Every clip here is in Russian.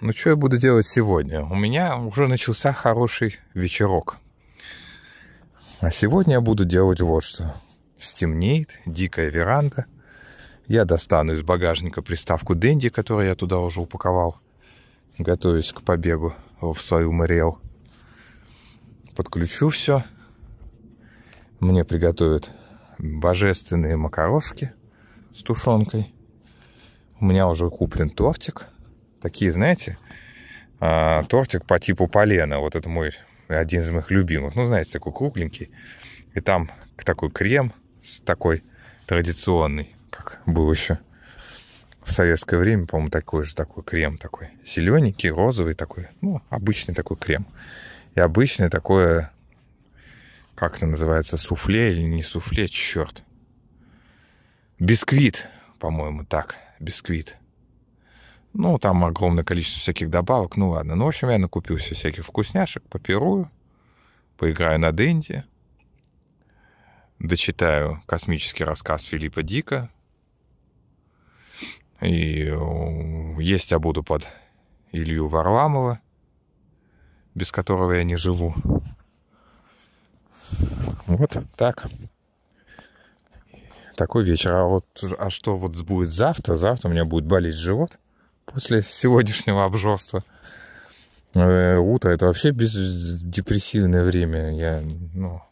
ну что я буду делать сегодня? У меня уже начался хороший вечерок. А сегодня я буду делать вот что. Стемнеет, дикая веранда. Я достану из багажника приставку Дэнди, которую я туда уже упаковал. готовюсь к побегу в свою Мариэл. Подключу все. Мне приготовят божественные макарошки с тушенкой. У меня уже куплен тортик – Такие, знаете, а, тортик по типу полена. Вот это мой один из моих любимых. Ну, знаете, такой кругленький. И там такой крем с такой традиционный, как был еще в советское время, по-моему, такой же такой крем такой. Зелененький, розовый такой. Ну, обычный такой крем. И обычное такое, как это называется, суфле или не суфле, черт. Бисквит, по-моему, так. Бисквит. Ну, там огромное количество всяких добавок. Ну, ладно. Ну, в общем, я накупил все всяких вкусняшек, попирую, поиграю на Дэнди, дочитаю космический рассказ Филиппа Дика. И э, есть я буду под Илью Варламова, без которого я не живу. Вот так. Такой вечер. А вот а что вот будет завтра? Завтра у меня будет болеть живот после сегодняшнего обжорства. Э, утро это вообще без... депрессивное время. Я, ну,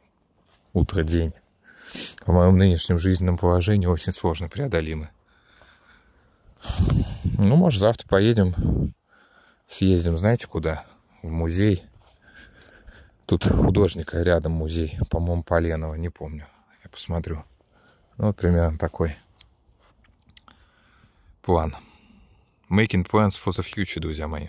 утро, день. В моем нынешнем жизненном положении очень сложно преодолимы. Ну, может, завтра поедем, съездим, знаете, куда? В музей. Тут художника рядом музей, по-моему, Поленова, не помню. Я посмотрю. Ну, вот примерно такой план. Making plans for the future, друзья мои.